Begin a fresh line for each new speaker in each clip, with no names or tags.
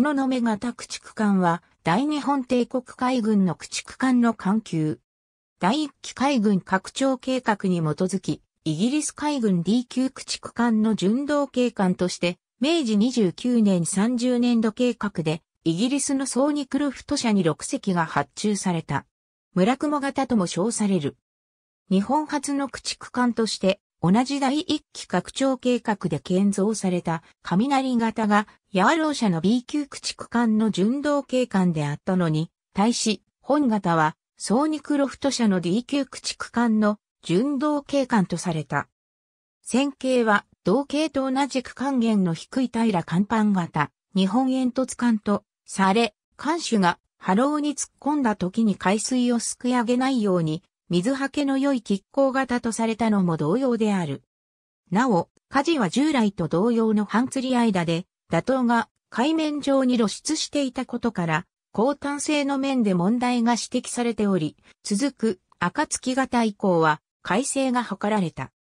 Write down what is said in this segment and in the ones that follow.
のめ型駆逐艦は、大日本帝国海軍の駆逐艦の艦級。第1期海軍拡張計画に基づき、イギリス海軍 D 級駆逐艦の巡道警官として、明治29年30年度計画で、イギリスのソーニクルフト社に6隻が発注された。村雲型とも称される。日本初の駆逐艦として、同じ第一期拡張計画で建造された雷型が、ヤーロー社の B 級駆逐艦の純道警官であったのに、対し、本型は、ソーニクロフト社の D 級駆逐艦の純道警官とされた。線形は、同型と同じく還元の低い平甲板型、日本煙突艦と、され、艦首が波浪に突っ込んだ時に海水をすくい上げないように、水はけの良い拮抗型とされたのも同様である。なお、火事は従来と同様の半釣り間で、打倒が海面上に露出していたことから、高炭性の面で問題が指摘されており、続く暁型以降は改正が図られた。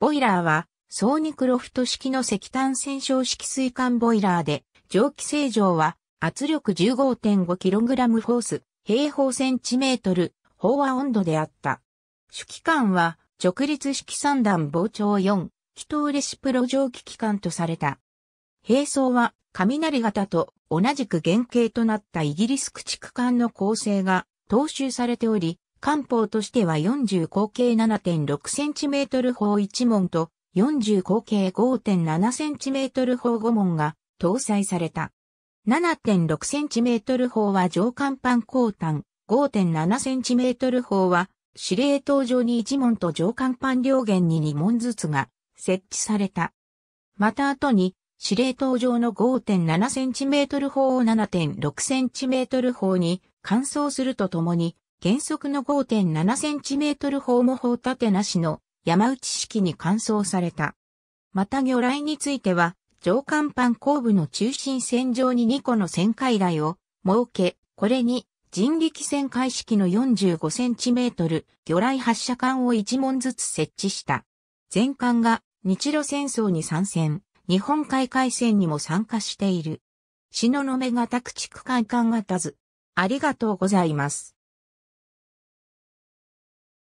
ボイラーは、ソーニクロフト式の石炭洗浄式水管ボイラーで、蒸気清浄は圧力 15.5kg フォース、平方センチメートル、飽和温度であった。主機関は、直立式三段膨張4、気筒レシプロ蒸気機関とされた。並走は、雷型と同じく原型となったイギリス駆逐艦の構成が踏襲されており、艦砲としては40口径 7.6cm 砲1門と40口径 5.7cm 砲5門が搭載された。7.6cm 砲は上艦板鋼炭 5.7cm 砲は司令塔上に1門と上官板両舷に2門ずつが設置された。また後に司令塔上の 5.7cm 砲を 7.6cm 砲に換装するとともに原則の 5.7cm 砲も砲てなしの山内式に換装された。また魚雷については上官板後部の中心線上に2個の旋回台を設け、これに人力開始式の4 5センチメートル魚雷発射管を1門ずつ設置した。全艦が日露戦争に参戦、日本海海戦にも参加している。東雲型駆逐艦艦型図。ありがとうございます。